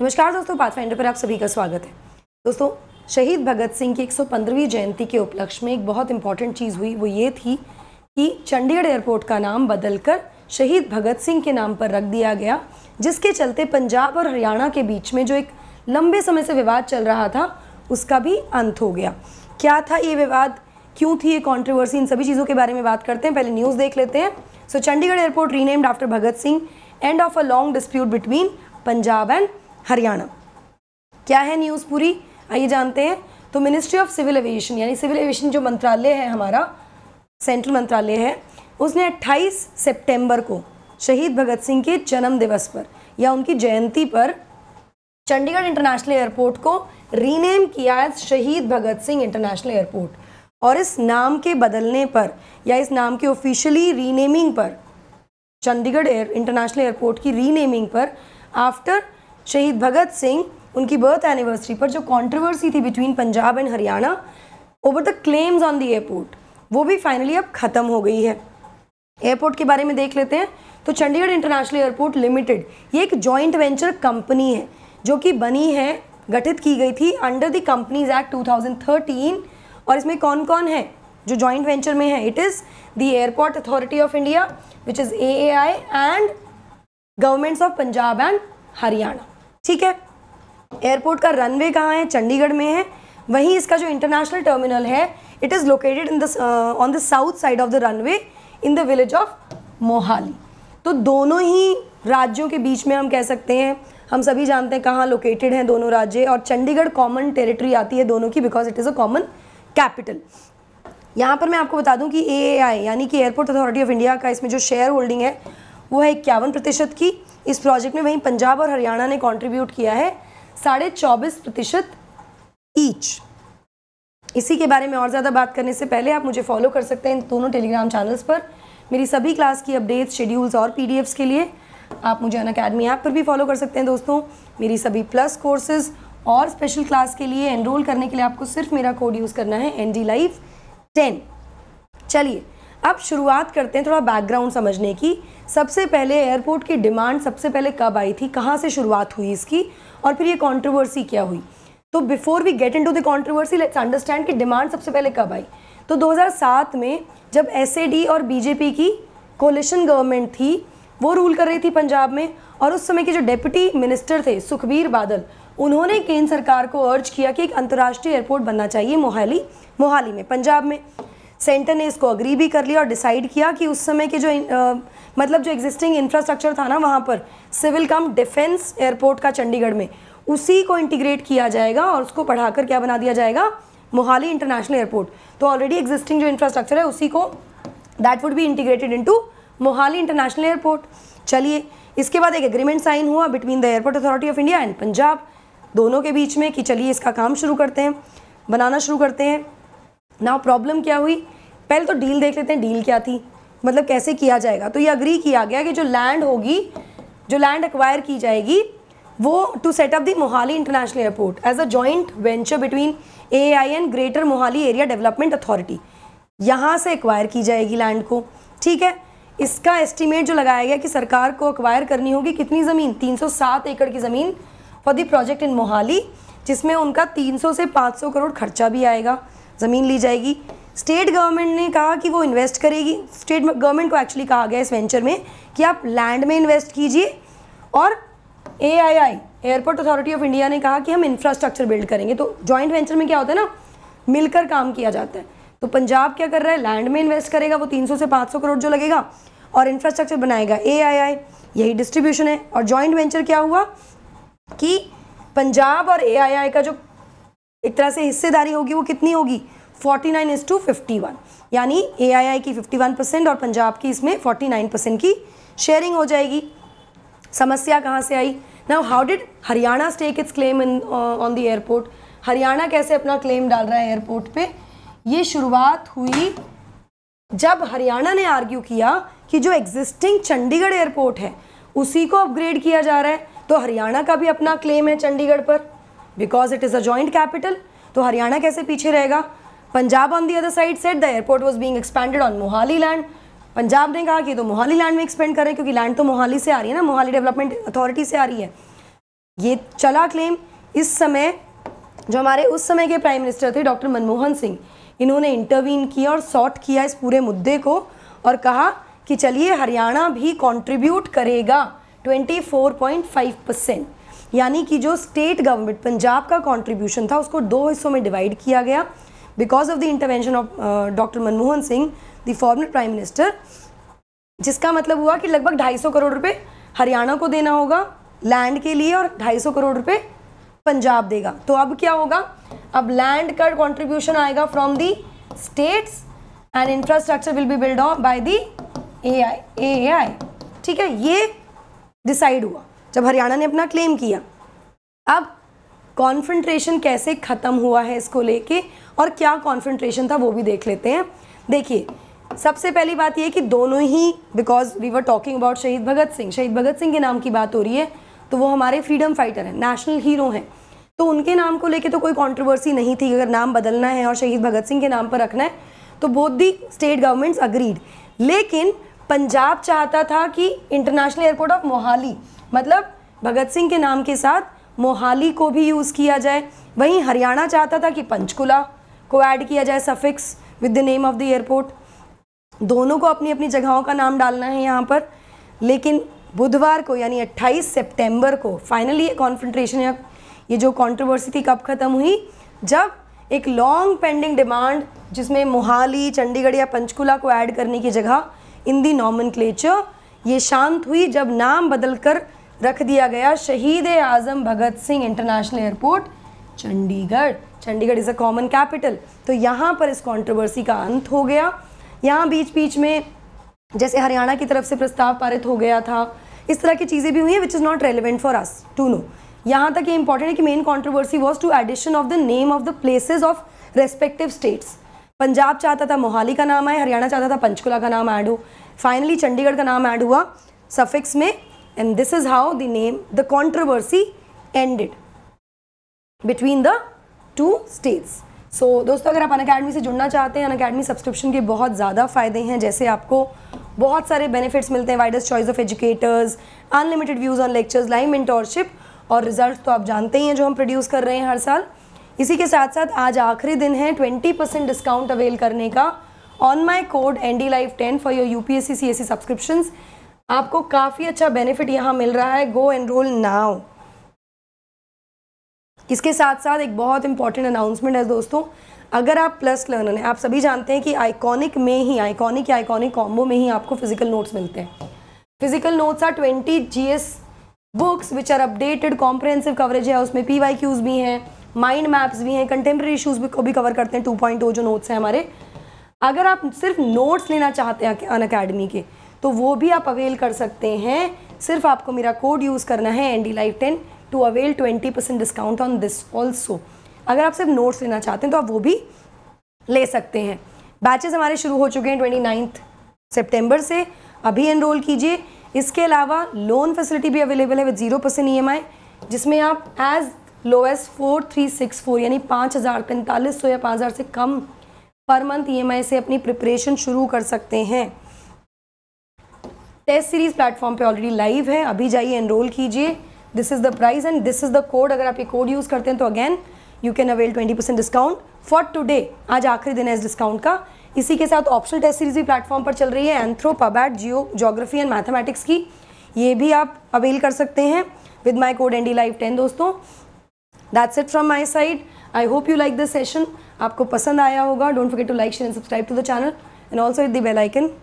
नमस्कार दोस्तों पाथफाइंडर पर आप सभी का स्वागत है दोस्तों शहीद भगत सिंह की 115वीं जयंती के उपलक्ष्य में एक बहुत इंपॉर्टेंट चीज़ हुई वो ये थी कि चंडीगढ़ एयरपोर्ट का नाम बदलकर शहीद भगत सिंह के नाम पर रख दिया गया जिसके चलते पंजाब और हरियाणा के बीच में जो एक लंबे समय से विवाद चल रहा था उसका भी अंत हो गया क्या था ये विवाद क्यों थी ये कॉन्ट्रोवर्सी इन सभी चीज़ों के बारे में बात करते हैं पहले न्यूज़ देख लेते हैं so Chandigarh airport renamed after Bhagat Singh end of a long dispute between Punjab and Haryana क्या है न्यूज़ पूरी आइए जानते हैं तो मिनिस्ट्री ऑफ सिविल एविएशन यानी सिविल एविएशन जो मंत्रालय है हमारा सेंट्रल मंत्रालय है उसने 28 सितंबर को शहीद भगत सिंह के जन्म दिवस पर या उनकी जयंती पर चंडीगढ़ इंटरनेशनल एयरपोर्ट को रीनेम किया है शहीद भगत सिंह इंटरनेशनल एयरपोर्ट और इस नाम के बदलने पर या इस नाम के ऑफिशियली रीनेमिंग पर चंडीगढ़ एयर इंटरनेशनल एयरपोर्ट की रीनेमिंग पर आफ्टर शहीद भगत सिंह उनकी बर्थ एनिवर्सरी पर जो कंट्रोवर्सी थी between Punjab and Haryana over the claims on the airport वो भी फाइनली अब ख़त्म हो गई है एयरपोर्ट के बारे में देख लेते हैं तो चंडीगढ़ इंटरनेशनल एयरपोर्ट लिमिटेड ये एक जॉइंट वेंचर कंपनी है जो कि बनी है गठित की गई थी अंडर द कंपनीज एक्ट 2013 और इसमें कौन कौन है जो जॉइंट वेंचर में है it is the airport authority of India which is a and governments of Punjab and Haryana ठीक है एयरपोर्ट का रनवे कहाँ है चंडीगढ़ में है वहीं इसका जो इंटरनेशनल टर्मिनल है it is located in the on the south side of the runway in the village of Mohali तो दोनों ही राज्यों के बीच में हम कह सकते हैं हम सभी जानते हैं कहाँ लोकेटेड हैं दोनों राज्य और चंडीगढ़ कॉमन टेरिटरी आती है दोनों की because it is a common capital यहाँ पर मैं आपको बता दूं कि ए यानी कि एयरपोर्ट अथॉरिटी ऑफ इंडिया का इसमें जो शेयर होल्डिंग है वो है इक्यावन प्रतिशत की इस प्रोजेक्ट में वहीं पंजाब और हरियाणा ने कंट्रीब्यूट किया है साढ़े चौबीस प्रतिशत ईच इसी के बारे में और ज़्यादा बात करने से पहले आप मुझे फॉलो कर सकते हैं इन दोनों टेलीग्राम चैनल्स पर मेरी सभी क्लास की अपडेट्स शेड्यूल्स और पी के लिए आप मुझे अन अकेडमी ऐप पर भी फॉलो कर सकते हैं दोस्तों मेरी सभी प्लस कोर्सेज और स्पेशल क्लास के लिए एनरोल करने के लिए आपको सिर्फ मेरा कोड यूज़ करना है एन डी लाइफ टेन चलिए अब शुरुआत करते हैं थोड़ा बैकग्राउंड समझने की सबसे पहले एयरपोर्ट की डिमांड सबसे पहले कब आई थी कहाँ से शुरुआत हुई इसकी और फिर ये कॉन्ट्रोवर्सी क्या हुई तो before we get into the controversy let's understand कि डिमांड सबसे पहले कब आई तो 2007 में जब एस और बीजेपी की कोलिशन गवर्नमेंट थी वो रूल कर रही थी पंजाब में और उस समय के जो डेप्यूटी मिनिस्टर थे सुखबीर बादल उन्होंने केंद्र सरकार को अर्ज किया कि एक अंतर्राष्ट्रीय एयरपोर्ट बनना चाहिए मोहाली मोहाली में पंजाब में सेंटर ने इसको अग्री भी कर लिया और डिसाइड किया कि उस समय के जो आ, मतलब जो एग्जिस्टिंग इंफ्रास्ट्रक्चर था ना वहाँ पर सिविल कम डिफेंस एयरपोर्ट का चंडीगढ़ में उसी को इंटीग्रेट किया जाएगा और उसको बढ़ाकर क्या बना दिया जाएगा मोहाली इंटरनेशनल एयरपोर्ट तो ऑलरेडी एग्जिस्टिंग जो इंफ्रास्ट्रक्चर है उसी को that would be integrated in Mohali international airport चलिए इसके बाद एक एग्रीमेंट साइन हुआ between the airport authority of India and Punjab दोनों के बीच में कि चलिए इसका काम शुरू करते हैं बनाना शुरू करते हैं नाउ प्रॉब्लम क्या हुई पहले तो डील देख लेते हैं डील क्या थी मतलब कैसे किया जाएगा तो ये अग्री किया गया कि जो लैंड होगी जो लैंड एक्वायर की जाएगी वो to set up the Mohali international airport as a joint venture between A I N greater Mohali area development authority यहाँ से एक्वायर की जाएगी लैंड को ठीक है इसका एस्टिमेट जो लगाया गया कि सरकार को एक्वायर करनी होगी कितनी ज़मीन 307 एकड़ की ज़मीन for the project in Mohali जिसमें उनका 300 से 500 करोड़ खर्चा भी आएगा ज़मीन ली जाएगी स्टेट गवर्नमेंट ने कहा कि वो इन्वेस्ट करेगी स्टेट गवर्नमेंट को एक्चुअली कहा गया इस वेंचर में कि आप लैंड में इन्वेस्ट कीजिए और a airport authority of India ने कहा कि हम इंफ्रास्ट्रक्चर बिल्ड करेंगे तो जॉइंट वेंचर में क्या होता है ना मिलकर काम किया जाता है तो पंजाब क्या कर रहा है लैंड में इन्वेस्ट करेगा वो 300 से 500 करोड़ जो लगेगा और इंफ्रास्ट्रक्चर बनाएगा ए यही डिस्ट्रीब्यूशन है और जॉइंट वेंचर क्या हुआ कि पंजाब और ए का जो एक तरह से हिस्सेदारी होगी वो कितनी होगी 49 नाइन इज टू फिफ्टी यानी ए की 51 परसेंट और पंजाब की इसमें 49 परसेंट की शेयरिंग हो जाएगी समस्या कहाँ से आई now how did Haryana stake its claim in on the airport Haryana कैसे अपना क्लेम डाल रहा है एयरपोर्ट पे ये शुरुआत हुई जब हरियाणा ने आर्ग्यू किया कि जो एग्जिस्टिंग चंडीगढ़ एयरपोर्ट है उसी को अपग्रेड किया जा रहा है तो हरियाणा का भी अपना क्लेम है चंडीगढ़ पर because it is a joint capital तो हरियाणा कैसे पीछे रहेगा Punjab on the other side set the airport was being expanded on Mohali land Punjab ने कहा कि तो मोहाली लैंड में एक्सपेंड करें क्योंकि लैंड तो मोहाली से आ रही है ना मोहाली डेवलपमेंट अथॉरिटी से आ रही है ये चला क्लेम इस समय जो हमारे उस समय के प्राइम मिनिस्टर थे डॉक्टर मनमोहन सिंह इन्होंने इंटरवीन किया और सॉर्ट किया इस पूरे मुद्दे को और कहा कि चलिए हरियाणा भी कंट्रीब्यूट करेगा 24.5 परसेंट यानी कि जो स्टेट गवर्नमेंट पंजाब का कंट्रीब्यूशन था उसको दो हिस्सों में डिवाइड किया गया because of the intervention of doctor Manmohan Singh the former prime minister जिसका मतलब हुआ कि लगभग 250 करोड़ रुपए हरियाणा को देना होगा लैंड के लिए और 250 करोड़ रुपए पंजाब देगा तो अब क्या होगा अब लैंड का कॉन्ट्रीब्यूशन आएगा from the states and infrastructure will be build off by the A I ठीक है ये डिसाइड हुआ जब हरियाणा ने अपना क्लेम किया अब कॉन्फ्रेंट्रेशन कैसे ख़त्म हुआ है इसको लेके और क्या कॉन्फ्रेंट्रेशन था वो भी देख लेते हैं देखिए सबसे पहली बात यह कि दोनों ही because we were talking about शहीद भगत सिंह शहीद भगत सिंह के नाम की बात हो रही है तो वो हमारे फ्रीडम फाइटर हैं नेशनल हीरो हैं तो उनके नाम को लेके तो कोई कंट्रोवर्सी नहीं थी अगर नाम बदलना है और शहीद भगत सिंह के नाम पर रखना है तो both the state governments agreed लेकिन पंजाब चाहता था कि इंटरनेशनल एयरपोर्ट ऑफ मोहाली मतलब भगत सिंह के नाम के साथ मोहाली को भी यूज़ किया जाए वहीं हरियाणा चाहता था कि पंचकुला को ऐड किया जाए suffix with the name of the airport दोनों को अपनी अपनी जगहों का नाम डालना है यहाँ पर लेकिन बुधवार को यानी 28 सितंबर को फाइनली ये कॉन्फ्रेंट्रेशन या ये जो कंट्रोवर्सी थी कब ख़त्म हुई जब एक लॉन्ग पेंडिंग डिमांड जिसमें मोहाली चंडीगढ़ या पंचकुला को ऐड करने की जगह इन दी नॉमन ये शांत हुई जब नाम बदलकर रख दिया गया Shaheed Azam Bhagat Singh international airport Chandigarh Chandigarh is a common capital तो यहाँ पर इस कंट्रोवर्सी का अंत हो गया यहाँ बीच बीच में जैसे हरियाणा की तरफ से प्रस्ताव पारित हो गया था इस तरह की चीज़ें भी हुई हैं which is not relevant for us to know यहाँ तक ये इंपॉर्टेंट है कि main controversy was to addition of the name of the places of respective states Punjab चाहता था मोहाली का नाम आए हरियाणा चाहता था पंचकुला का नाम ऐड हो फाइनली चंडीगढ़ का नाम ऐड हुआ सफिक्स में and this is how the name the controversy ended between the two states so so, दोस्तों अगर आप अन अकेडमी से जुड़ना चाहते हैं अन अकेडमी सब्सक्रिप्शन के बहुत ज़्यादा फ़ायदे हैं जैसे आपको बहुत सारे बेनिफिट्स मिलते हैं widest choice of educators unlimited views on lectures live mentorship और रिजल्ट्स तो आप जानते ही हैं जो हम प्रोड्यूस कर रहे हैं हर साल इसी के साथ साथ आज आखिरी दिन है ट्वेंटी परसेंट डिस्काउंट अवेल करने का on my code N D life ten for your U P S C C S C subscriptions आपको काफ़ी अच्छा बेनिफिट यहाँ मिल रहा है गो एनरोल नाउ इसके साथ साथ एक बहुत इंपॉर्टेंट अनाउंसमेंट है दोस्तों अगर आप प्लस लर्नर हैं आप सभी जानते हैं कि आइकॉनिक में ही आइकॉनिक या आइकॉनिक कॉम्बो में ही आपको फिजिकल नोट्स मिलते हैं physical notes are 20 GS books which are updated comprehensive coverage है उसमें पी भी हैं माइंड मैप्स भी हैं कंटेम्प्रेरी इशूज़ को भी कवर करते हैं टू जो नोट्स हैं हमारे अगर आप सिर्फ नोट्स लेना चाहते हैं अन के तो वो भी आप अवेल कर सकते हैं सिर्फ आपको मेरा कोड यूज़ करना है N D live ten to avail twenty percent discount on this also अगर आप सिर्फ नोट्स लेना चाहते हैं तो आप वो भी ले सकते हैं बैचेस हमारे शुरू हो चुके हैं ट्वेंटी नाइन्थ सेप्टेम्बर से अभी एनरोल कीजिए इसके अलावा लोन फैसिलिटी भी अवेलेबल है with zero percent E M I जिसमें आप as low as four three six four यानी पाँच हज़ार पैंतालीस सौ या पाँच हज़ार से कम पर मंथ ई एम आई से अपनी प्रिपरेशन शुरू कर सकते हैं टेस्ट सीरीज प्लेटफॉर्म पे ऑलरेडी लाइव है अभी जाइए एनरोल कीजिए this is the price and this is the code अगर आप ये कोड यूज़ करते हैं तो again you can avail twenty percent discount for today आज आखिरी दिन है इस डिस्काउंट का इसी के साथ ऑप्शनल टेस्ट सीरीज भी प्लेटफॉर्म पर चल रही है एंथ्रो पबैट जियो जोग्राफी एंड मैथमेटिक्स की ये भी आप अवेल कर सकते हैं with my code N D live ten दोस्तों that's it from my side I hope you like this session आपको पसंद आया होगा don't forget to like share and subscribe to the channel and also hit the bell icon